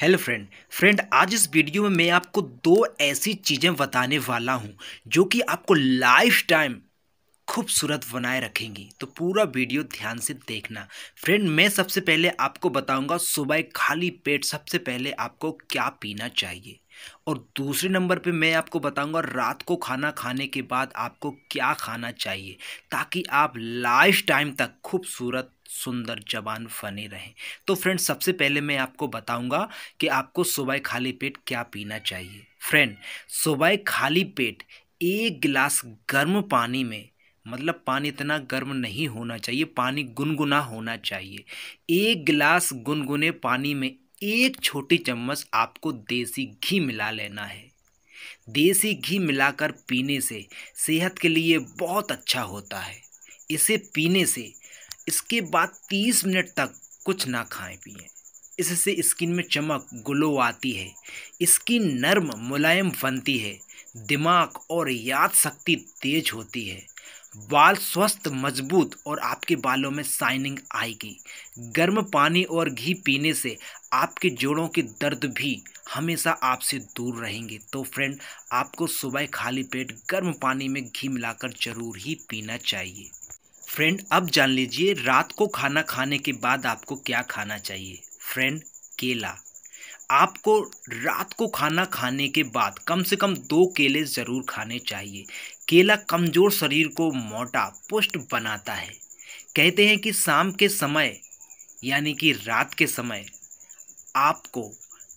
hello friend friend आज इस video में मैं आपको दो ऐसी चीज़ें बताने वाला हूं जो कि आपको लाइफ टाइम खूबसूरत बनाए रखेंगी तो पूरा वीडियो ध्यान से देखना फ्रेंड मैं सबसे पहले आपको बताऊंगा सुबह खाली पेट सबसे पहले आपको क्या पीना चाहिए और दूसरे नंबर पे मैं आपको बताऊंगा रात को खाना खाने के बाद आपको क्या खाना चाहिए ताकि आप लाइफ टाइम तक खूबसूरत सुंदर जबान फने रहें तो फ्रेंड सबसे पहले मैं आपको बताऊंगा कि आपको सुबह खाली पेट क्या पीना चाहिए फ्रेंड सुबह खाली पेट एक गिलास गर्म पानी में मतलब पानी इतना गर्म नहीं होना चाहिए पानी गुनगुना होना चाहिए एक गिलास गुनगुने पानी में एक छोटी चम्मच आपको देसी घी मिला लेना है देसी घी मिलाकर पीने से सेहत के लिए बहुत अच्छा होता है इसे पीने से इसके बाद 30 मिनट तक कुछ ना खाएं पिएं इससे स्किन में चमक ग्लो आती है स्किन नर्म मुलायम बनती है दिमाग और याद शक्ति तेज होती है बाल स्वस्थ मजबूत और आपके बालों में शाइनिंग आएगी गर्म पानी और घी पीने से आपके जोड़ों के दर्द भी हमेशा आपसे दूर रहेंगे तो फ्रेंड आपको सुबह खाली पेट गर्म पानी में घी मिलाकर ज़रूर ही पीना चाहिए फ्रेंड अब जान लीजिए रात को खाना खाने के बाद आपको क्या खाना चाहिए फ्रेंड केला आपको रात को खाना खाने के बाद कम से कम दो केले ज़रूर खाने चाहिए केला कमज़ोर शरीर को मोटा पुष्ट बनाता है कहते हैं कि शाम के समय यानी कि रात के समय आपको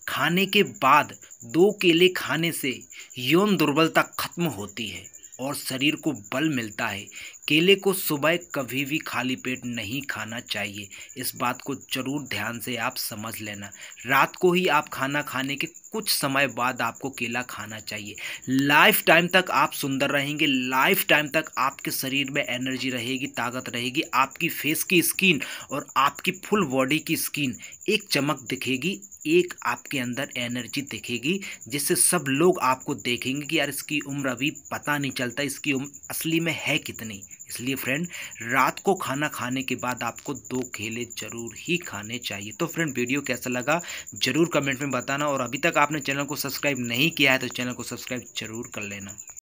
खाने के बाद दो केले खाने से यौन दुर्बलता खत्म होती है और शरीर को बल मिलता है केले को सुबह कभी भी खाली पेट नहीं खाना चाहिए इस बात को ज़रूर ध्यान से आप समझ लेना रात को ही आप खाना खाने के कुछ समय बाद आपको केला खाना चाहिए लाइफ टाइम तक आप सुंदर रहेंगे लाइफ टाइम तक आपके शरीर में एनर्जी रहेगी ताकत रहेगी आपकी फेस की स्किन और आपकी फुल बॉडी की स्किन एक चमक दिखेगी एक आपके अंदर एनर्जी दिखेगी जिससे सब लोग आपको देखेंगे कि यार इसकी उम्र अभी पता नहीं चलता इसकी उम्र असली में है कितनी इसलिए फ्रेंड रात को खाना खाने के बाद आपको दो केले ज़रूर ही खाने चाहिए तो फ्रेंड वीडियो कैसा लगा ज़रूर कमेंट में बताना और अभी तक आपने चैनल को सब्सक्राइब नहीं किया है तो चैनल को सब्सक्राइब जरूर कर लेना